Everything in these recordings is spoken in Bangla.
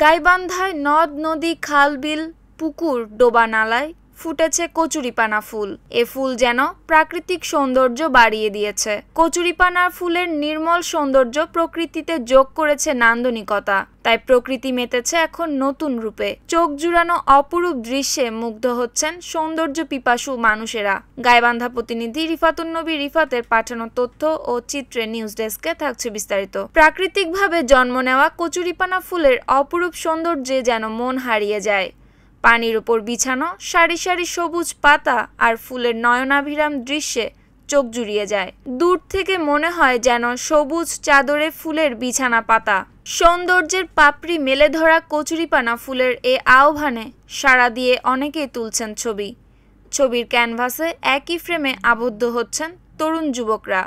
গাইবান্ধায় নদ নদী খাল বিল পুকুর ডোবা নালায় ফুটেছে কচুরিপানা ফুল এ ফুল যেন প্রাকৃতিক সৌন্দর্য বাড়িয়ে দিয়েছে কচুরিপানার ফুলের নির্মল সৌন্দর্য প্রকৃতিতে যোগ করেছে নান্দনিকতা তাই প্রকৃতি মেতেছে এখন নতুন রূপে চোখ জুড়ানো অপরূপ দৃশ্যে মুগ্ধ হচ্ছেন সৌন্দর্য পিপাসু মানুষেরা গাইবান্ধা প্রতিনিধি রিফাতুন নবী রিফাতের পাঠানো তথ্য ও চিত্রে নিউজ ডেস্কে থাকছে বিস্তারিত প্রাকৃতিকভাবে জন্ম নেওয়া কচুরিপানা ফুলের অপরূপ সৌন্দর্যে যেন মন হারিয়ে যায় পানির উপর বিছানো সারি সারি সবুজ পাতা আর ফুলের নয়নাভিরাম দৃশ্যে চোখ জুড়িয়ে যায় দূর থেকে মনে হয় যেন সবুজ চাদরে ফুলের বিছানা পাতা সৌন্দর্যের পাপড়ি মেলে ধরা কচুরিপানা ফুলের এ আহ্বানে সাড়া দিয়ে অনেকেই তুলছেন ছবি ছবির ক্যানভাসে একই ফ্রেমে আবদ্ধ হচ্ছেন তরুণ যুবকরা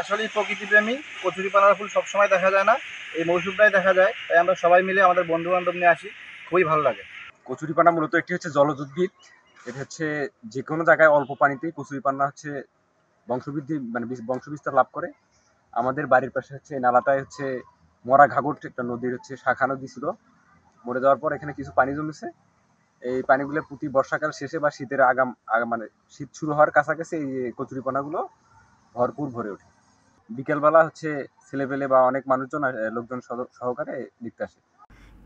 আসলে প্রকৃতিপ্রেমী কচুরিপানার ফুল সবসময় দেখা যায় না এই মৌসুমটাই দেখা যায় তাই আমরা সবাই মিলে আমাদের বন্ধু বান্ধব নিয়ে আসি খুবই ভালো লাগে কচুরিপানা মূলত একটি হচ্ছে জলজ উদ্ভিদ এটা হচ্ছে যে কোনো জায়গায় অল্প পানিতেই কচুরিপানা হচ্ছে বংশবৃদ্ধি মানে বংশবিস্তার লাভ করে আমাদের বাড়ির পাশে হচ্ছে নালাটায় হচ্ছে মরা ঘাগট একটা নদীর হচ্ছে শাখা নদী ছিল মরে যাওয়ার পর এখানে কিছু পানি জমেছে এই পানিগুলো প্রতি বর্ষাকাল শেষে বা শীতের আগাম মানে শীত শুরু হওয়ার কাছাকাছি এই কচুরিপানাগুলো ভরপুর ভরে ওঠে বিকেলবেলা হচ্ছে ছেলেপেলে বা অনেক মানুষজন লোকজন সহকারে দেখতে আসে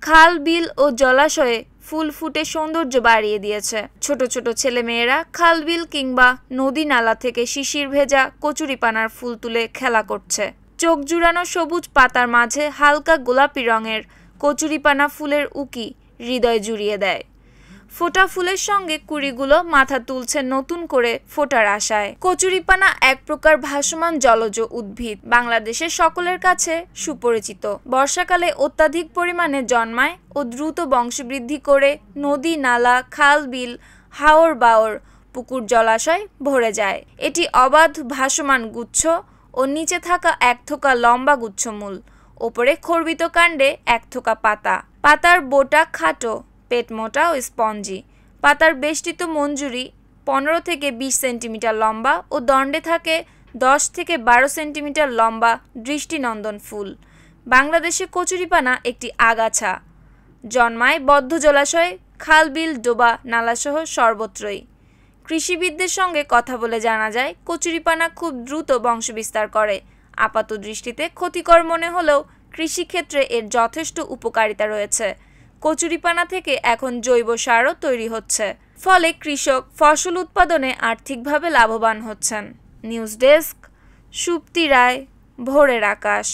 খাল বিল ও জলাশয়ে ফুল ফুটে সৌন্দর্য বাড়িয়ে দিয়েছে ছোট ছোট ছেলেমেয়েরা খালবিল কিংবা নদী নালা থেকে শিশির ভেজা কচুরিপানার ফুল তুলে খেলা করছে চোখ জুড়ানো সবুজ পাতার মাঝে হালকা গোলাপি রঙের কচুরিপানা ফুলের উকি হৃদয় জুড়িয়ে দেয় ফোটা ফুলের সঙ্গে কুড়িগুলো মাথা তুলছে নতুন করে ফোটার আশায় কচুরিপানা এক প্রকার ভাসমান জলজ উদ্ভিদ বাংলাদেশের সকলের কাছে সুপরিচিত বর্ষাকালে অত্যাধিক পরিমাণে জন্মায় ও দ্রুত বংশবৃদ্ধি করে নদী নালা খাল বিল হাওর বাওর পুকুর জলাশয় ভরে যায় এটি অবাধ ভাসমান গুচ্ছ ও নিচে থাকা এক থোকা লম্বা গুচ্ছমূল ওপরে খর্বিত কাণ্ডে এক থোকা পাতা পাতার বোটা খাটো পেট মোটা ও স্পঞ্জি পাতার বেষ্টিত মঞ্জুরি পনেরো থেকে বিশ সেন্টিমিটার লম্বা ও দণ্ডে থাকে দশ থেকে বারো সেন্টিমিটার লম্বা দৃষ্টিনন্দন ফুল বাংলাদেশে কচুরিপানা একটি আগাছা জন্মায় বদ্ধ জলাশয় বিল ডোবা নালাসহ সর্বত্রই কৃষিবিদদের সঙ্গে কথা বলে জানা যায় কচুরিপানা খুব দ্রুত বংশবিস্তার করে আপাত দৃষ্টিতে ক্ষতিকর মনে হলেও কৃষিক্ষেত্রে এর যথেষ্ট উপকারিতা রয়েছে কচুরিপানা থেকে এখন জৈব সারও তৈরি হচ্ছে ফলে কৃষক ফসল উৎপাদনে আর্থিকভাবে লাভবান হচ্ছেন নিউজ ডেস্ক সুপ্তি রায় ভোরের আকাশ